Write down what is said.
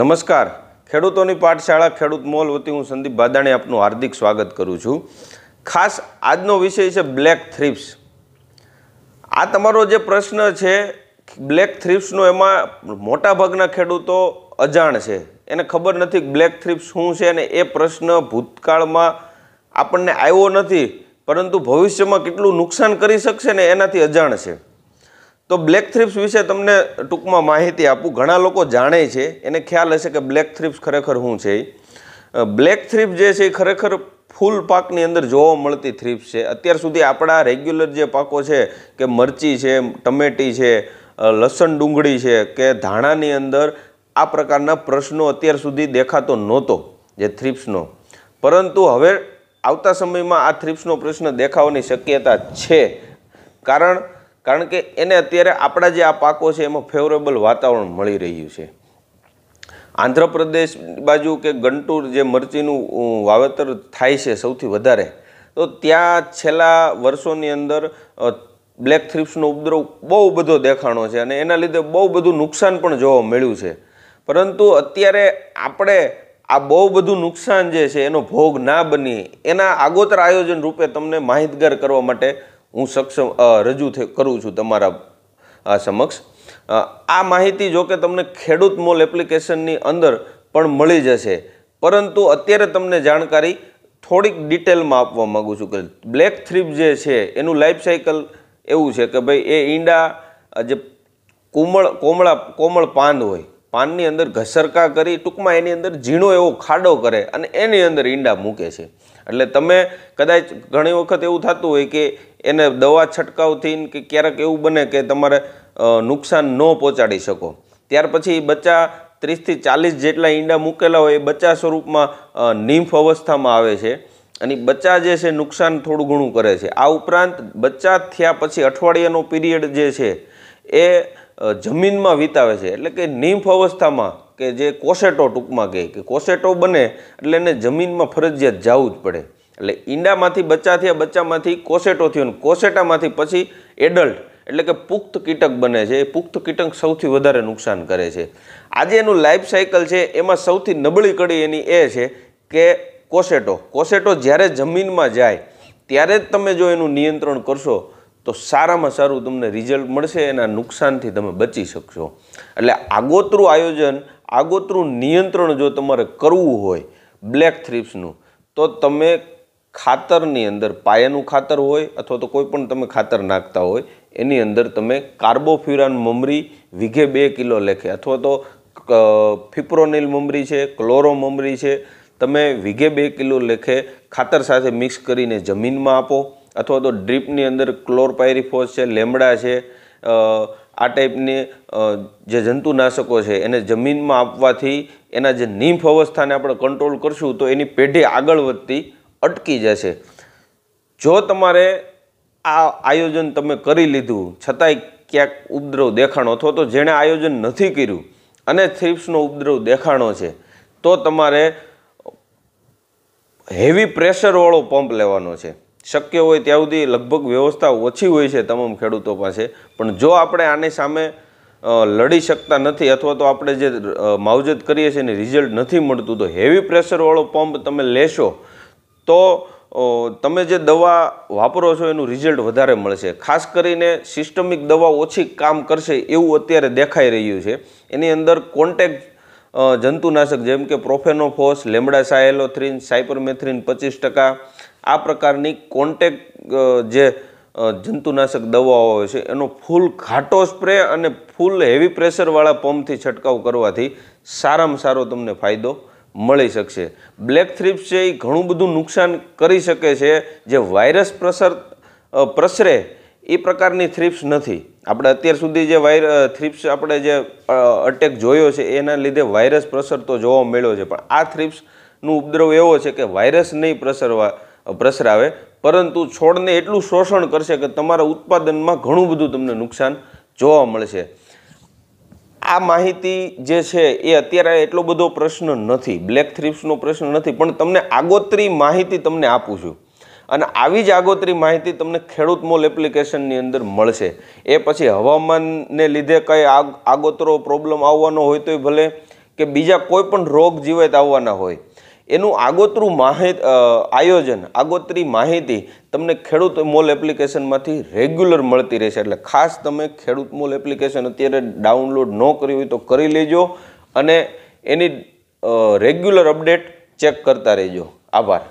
નમસ્કાર ખેડૂતોની પાઠશાળા ખેડૂત મોલ વતી હું સંદીપ ભાદાણે આપનું હાર્દિક સ્વાગત કરું છું ખાસ આજનો વિષય છે બ્લેક થ્રિપ્સ આ તમારો જે પ્રશ્ન છે બ્લેક થ્રિપ્સનો એમાં મોટાભાગના ખેડૂતો અજાણ છે એને ખબર નથી બ્લેક થ્રિપ્સ શું છે અને એ પ્રશ્ન ભૂતકાળમાં આપણને આવ્યો નથી પરંતુ ભવિષ્યમાં કેટલું નુકસાન કરી શકશે ને એનાથી અજાણ છે તો બ્લેક થ્રિપ્સ વિશે તમને ટૂંકમાં માહિતી આપું ઘણા લોકો જાણે છે એને ખ્યાલ હશે કે બ્લેક થ્રિપ્સ ખરેખર શું છે બ્લેક થ્રિપ જે છે એ ખરેખર ફૂલ પાકની અંદર જોવા મળતી થ્રીપ્સ છે અત્યાર સુધી આપણા રેગ્યુલર જે પાકો છે કે મરચી છે ટમેટી છે લસણ ડુંગળી છે કે ધાણાની અંદર આ પ્રકારના પ્રશ્નો અત્યાર સુધી દેખાતો નહોતો જે થ્રીપ્સનો પરંતુ હવે આવતા સમયમાં આ થ્રીપ્સનો પ્રશ્ન દેખાવાની શક્યતા છે કારણ કારણ કે એને અત્યારે આપણા જે આ પાકો છે એમાં ફેવરેબલ વાતાવરણ મળી રહ્યું છે આંધ્રપ્રદેશ બાજુ કે ગંટુર જે મરચીનું વાવેતર થાય છે સૌથી વધારે તો ત્યાં છેલ્લા વર્ષોની અંદર બ્લેક થ્રિપ્સનો ઉપદ્રવ બહુ બધો દેખાણો છે અને એના લીધે બહુ બધું નુકસાન પણ જોવા મળ્યું છે પરંતુ અત્યારે આપણે આ બહુ બધું નુકસાન જે છે એનો ભોગ ના બની એના આગોતર આયોજન રૂપે તમને માહિતગાર કરવા માટે હું સક્ષમ રજૂ કરું છું તમારા સમક્ષ આ માહિતી જો કે તમને ખેડૂત મોલ એપ્લિકેશનની અંદર પણ મળી જશે પરંતુ અત્યારે તમને જાણકારી થોડીક ડિટેલમાં આપવા માગું છું કે બ્લેક થ્રીપ જે છે એનું લાઈફ સાયકલ એવું છે કે ભાઈ એ ઈંડા જે કોમળ કોમળા કોમળ પાન હોય પાનની અંદર ઘસરકા કરી ટૂંકમાં એની અંદર ઝીણો એવો ખાડો કરે અને એની અંદર ઈંડા મૂકે છે એટલે તમે કદાચ ઘણી વખત એવું થતું હોય કે એને દવા છંટકાવથી કે ક્યારેક એવું બને કે તમારે નુકસાન ન પહોંચાડી શકો ત્યાર પછી બચ્ચા ત્રીસથી ચાલીસ જેટલા ઈંડા મૂકેલા હોય એ બચ્ચા સ્વરૂપમાં નિમ્ફ અવસ્થામાં આવે છે અને બચ્ચા જે છે નુકસાન થોડું ઘણું કરે છે આ ઉપરાંત બચ્ચા થયા પછી અઠવાડિયાનો પીરિયડ જે છે એ જમીનમાં વિતાવે છે એટલે કે નિમ્ફ અવસ્થામાં કે જે કોસેટો ટૂંકમાં કહે કે કોસેટો બને એટલે એને જમીનમાં ફરજિયાત જવું જ પડે એટલે ઈંડામાંથી બચ્ચા થયા બચ્ચામાંથી કોસેટો થયો અને કોસેટામાંથી પછી એડલ્ટ એટલે કે પુખ્ત કીટક બને છે એ પુખ્ત કીટક સૌથી વધારે નુકસાન કરે છે આજે એનું લાઈફ સાયકલ છે એમાં સૌથી નબળી કડી એની એ છે કે કોસેટો કોસેટો જ્યારે જમીનમાં જાય ત્યારે જ તમે જો એનું નિયંત્રણ કરશો તો સારામાં સારું તમને રિઝલ્ટ મળશે એના નુકસાનથી તમે બચી શકશો એટલે આગોતરું આયોજન આગોતરું નિયંત્રણ જો તમારે કરવું હોય બ્લેક થ્રીપ્સનું તો તમે ખાતરની અંદર પાયાનું ખાતર હોય અથવા તો કોઈ પણ તમે ખાતર નાખતા હોય એની અંદર તમે કાર્બોફ્યુરાન મમરી વીઘે બે કિલો લેખે અથવા તો ફિપ્રોનિલ મમરી છે ક્લોરો મમરી છે તમે વીઘે બે કિલો લેખે ખાતર સાથે મિક્સ કરીને જમીનમાં આપો અથવા તો ડ્રીપની અંદર ક્લોરપાયરીફોસ છે લેમડા છે આ ટાઈપની જે જંતુનાશકો છે એને જમીનમાં આપવાથી એના જે નીમ્ફ અવસ્થાને આપણે કંટ્રોલ કરશું તો એની પેઢી આગળ વધતી અટકી જશે જો તમારે આ આયોજન તમે કરી લીધું છતાંય ક્યાંક ઉપદ્રવ દેખાણો અથવા તો જેણે આયોજન નથી કર્યું અને થ્રિપ્સનો ઉપદ્રવ દેખાણો છે તો તમારે હેવી પ્રેશરવાળો પંપ લેવાનો છે શક્ય હોય ત્યાં સુધી લગભગ વ્યવસ્થા ઓછી હોય છે તમામ ખેડૂતો પાસે પણ જો આપણે આની સામે લડી શકતા નથી અથવા તો આપણે જે માવજત કરીએ છીએ એને રિઝલ્ટ નથી મળતું તો હેવી પ્રેશરવાળો પંપ તમે લેશો તો તમે જે દવા વાપરો છો એનું રિઝલ્ટ વધારે મળશે ખાસ કરીને સિસ્ટમિક દવા ઓછી કામ કરશે એવું અત્યારે દેખાઈ રહ્યું છે એની અંદર કોન્ટેક જંતુનાશક જેમ કે પ્રોફેનોફોસ લેમડા સાયલોથ્રીન સાયપરમેથ્રીન પચીસ ટકા આ પ્રકારની કોન્ટેક જે જંતુનાશક દવાઓ હોય છે એનો ફૂલ ઘાટો સ્પ્રે અને ફૂલ હેવી પ્રેશરવાળા પંપથી છંટકાવ કરવાથી સારામાં સારો તમને ફાયદો મળી શકશે બ્લેક થ્રીપ્સ છે એ ઘણું બધું નુકસાન કરી શકે છે જે વાયરસ પ્રસર પ્રસરે એ પ્રકારની થ્રીપ્સ નથી આપણે અત્યાર સુધી જે વાયર થ્રીપ્સ આપણે જે અટેક જોયો છે એના લીધે વાયરસ પ્રસરતો જોવા મળ્યો છે પણ આ થ્રીપ્સનું ઉપદ્રવ એવો છે કે વાયરસ નહીં પ્રસરવા પ્રસરાવે પરંતુ છોડને એટલું શોષણ કરશે કે તમારા ઉત્પાદનમાં ઘણું બધું તમને નુકસાન જોવા મળશે આ માહિતી જે છે એ અત્યારે એટલો બધો પ્રશ્ન નથી બ્લેક થ્રીપ્સનો પ્રશ્ન નથી પણ તમને આગોતરી માહિતી તમને આપું છું અને આવી જ આગોતરી માહિતી તમને ખેડૂત મોલ એપ્લિકેશનની અંદર મળશે એ પછી હવામાનને લીધે કંઈ આગ આગોતરો પ્રોબ્લેમ આવવાનો હોય તોય ભલે કે બીજા કોઈ પણ રોગ જીવાત આવવાના હોય એનું આગોતરું માહિત આયોજન આગોતરી માહિતી તમને ખેડૂત મોલ એપ્લિકેશનમાંથી રેગ્યુલર મળતી રહેશે એટલે ખાસ તમે ખેડૂત મોલ એપ્લિકેશન અત્યારે ડાઉનલોડ ન કરી હોય તો કરી લેજો અને એની રેગ્યુલર અપડેટ ચેક કરતા રહેજો આભાર